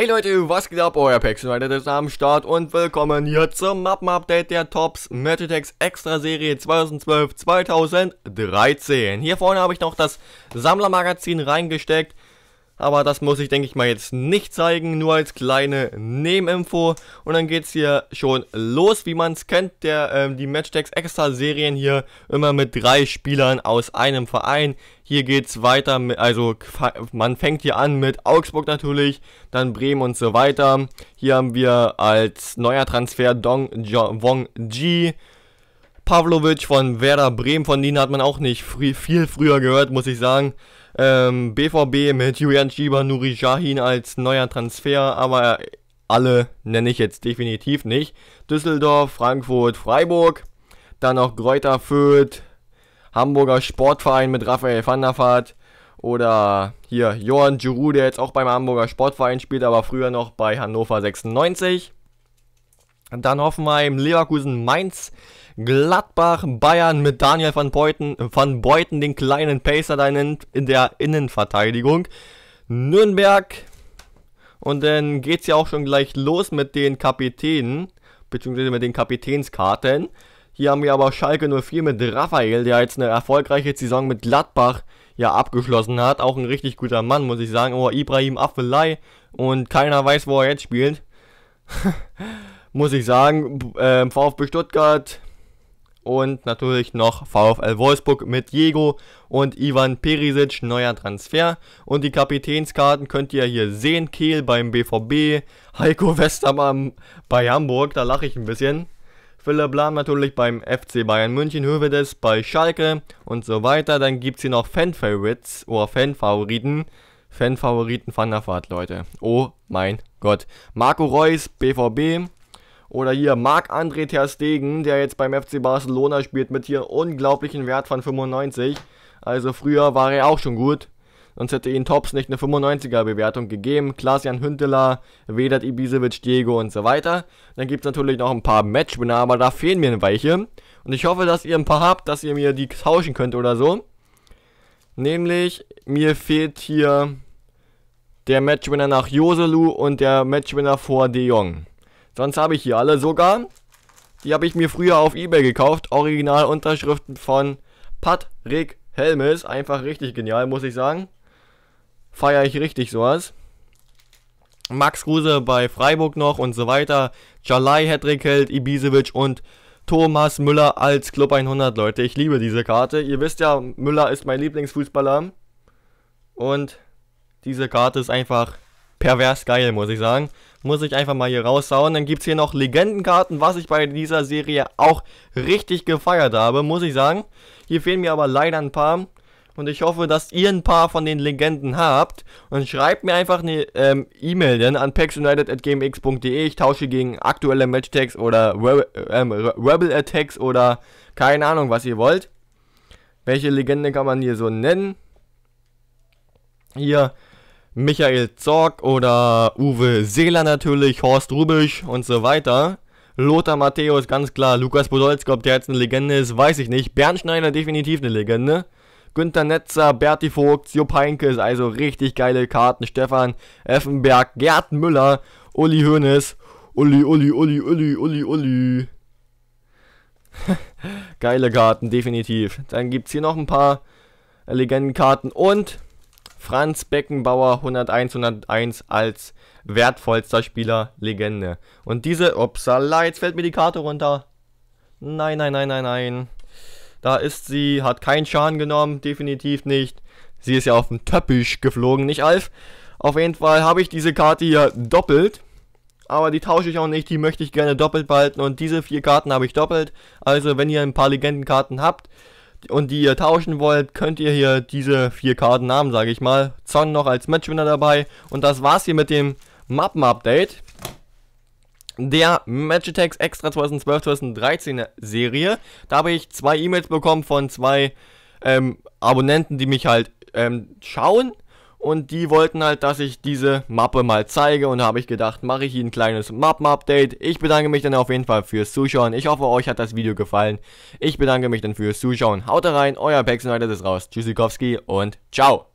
Hey Leute, was geht ab? Euer Pax ist am Start und willkommen hier zum Mappen-Update der Tops Meritex Extra Serie 2012-2013. Hier vorne habe ich noch das Sammlermagazin reingesteckt aber das muss ich denke ich mal jetzt nicht zeigen, nur als kleine Nebeninfo und dann geht es hier schon los, wie man es kennt, der, ähm, die Matchdex Extra Serien hier immer mit drei Spielern aus einem Verein. Hier geht es weiter, mit, also man fängt hier an mit Augsburg natürlich, dann Bremen und so weiter. Hier haben wir als neuer Transfer Dong Wong Ji, Pavlovic von Werder Bremen, von denen hat man auch nicht früh, viel früher gehört, muss ich sagen. Ähm, BVB mit Julian Schieber, Nuri Jahin als neuer Transfer, aber alle nenne ich jetzt definitiv nicht. Düsseldorf, Frankfurt, Freiburg, dann noch Gräuter Fürth, Hamburger Sportverein mit Raphael van der Vaart oder hier Johan Giroud, der jetzt auch beim Hamburger Sportverein spielt, aber früher noch bei Hannover 96. Dann hoffen wir im Leverkusen, Mainz, Gladbach, Bayern mit Daniel van Beuten, van Beuten den kleinen Pacer da in der Innenverteidigung. Nürnberg. Und dann geht es ja auch schon gleich los mit den Kapitänen, beziehungsweise mit den Kapitänskarten. Hier haben wir aber Schalke 04 mit Raphael, der jetzt eine erfolgreiche Saison mit Gladbach ja abgeschlossen hat. Auch ein richtig guter Mann, muss ich sagen. Oh, Ibrahim Affelei und keiner weiß, wo er jetzt spielt. muss ich sagen, äh, VfB Stuttgart und natürlich noch VfL Wolfsburg mit Diego und Ivan Perisic, neuer Transfer. Und die Kapitänskarten könnt ihr hier sehen, Kehl beim BVB, Heiko Westermann bei Hamburg, da lache ich ein bisschen. Philipp Lahm natürlich beim FC Bayern München, Hövedes bei Schalke und so weiter. Dann gibt es hier noch Fan-Favorites oder oh, Fan-Favoriten. Van der Fahrt, Leute. Oh mein Gott. Marco Reus, BVB, oder hier Marc-André Ter Stegen, der jetzt beim FC Barcelona spielt, mit hier unglaublichen Wert von 95. Also früher war er auch schon gut. Sonst hätte ihn Tops nicht eine 95er Bewertung gegeben. Klaas-Jan Hünteler, Vedat Ibisevic, Diego und so weiter. Dann gibt es natürlich noch ein paar Matchwinner, aber da fehlen mir ein Weiche. Und ich hoffe, dass ihr ein paar habt, dass ihr mir die tauschen könnt oder so. Nämlich, mir fehlt hier der Matchwinner nach Joselu und der Matchwinner vor De Jong. Sonst habe ich hier alle sogar. Die habe ich mir früher auf Ebay gekauft. Originalunterschriften von Patrick Helmes. Einfach richtig genial, muss ich sagen. Feiere ich richtig sowas. Max Kruse bei Freiburg noch und so weiter. Jalai Hedrick hält, Ibisevic und Thomas Müller als Club 100, Leute. Ich liebe diese Karte. Ihr wisst ja, Müller ist mein Lieblingsfußballer. Und diese Karte ist einfach pervers geil, muss ich sagen. Muss ich einfach mal hier raushauen. Dann gibt es hier noch Legendenkarten, was ich bei dieser Serie auch richtig gefeiert habe, muss ich sagen. Hier fehlen mir aber leider ein paar. Und ich hoffe, dass ihr ein paar von den Legenden habt. Und schreibt mir einfach eine ähm, E-Mail denn an paxunited.gmx.de. Ich tausche gegen aktuelle Matchtags oder Re ähm, Re Rebel Attacks oder keine Ahnung, was ihr wollt. Welche Legende kann man hier so nennen? Hier Michael Zorg oder Uwe Seeler natürlich, Horst Rubisch und so weiter. Lothar Matthäus, ganz klar. Lukas Podolski, ob der jetzt eine Legende ist, weiß ich nicht. Bernd Schneider, definitiv eine Legende. Günther Netzer, Berti Vogt, Jupp Heinkes, also richtig geile Karten. Stefan Effenberg, Gerd Müller, Uli Hoeneß. Uli, Uli, Uli, Uli, Uli, Uli. geile Karten, definitiv. Dann gibt es hier noch ein paar Legendenkarten und Franz Beckenbauer 101 101 als wertvollster Spieler Legende. Und diese, upsala, jetzt fällt mir die Karte runter. Nein, nein, nein, nein, nein. Da ist sie, hat keinen Schaden genommen, definitiv nicht. Sie ist ja auf den Töppisch geflogen, nicht Alf? Auf jeden Fall habe ich diese Karte hier doppelt. Aber die tausche ich auch nicht, die möchte ich gerne doppelt behalten. Und diese vier Karten habe ich doppelt. Also wenn ihr ein paar Legendenkarten habt, und die ihr tauschen wollt, könnt ihr hier diese vier Karten haben, sage ich mal. Zorn noch als Matchwinner dabei. Und das war's hier mit dem Mappen-Update der Match Attacks Extra 2012-2013 Serie. Da habe ich zwei E-Mails bekommen von zwei ähm, Abonnenten, die mich halt ähm, schauen und die wollten halt, dass ich diese Mappe mal zeige und da habe ich gedacht, mache ich hier ein kleines Mappen-Update. Ich bedanke mich dann auf jeden Fall fürs Zuschauen. Ich hoffe, euch hat das Video gefallen. Ich bedanke mich dann fürs Zuschauen. Haut rein, euer Pexenreiter ist raus. Tschüssikowski und ciao.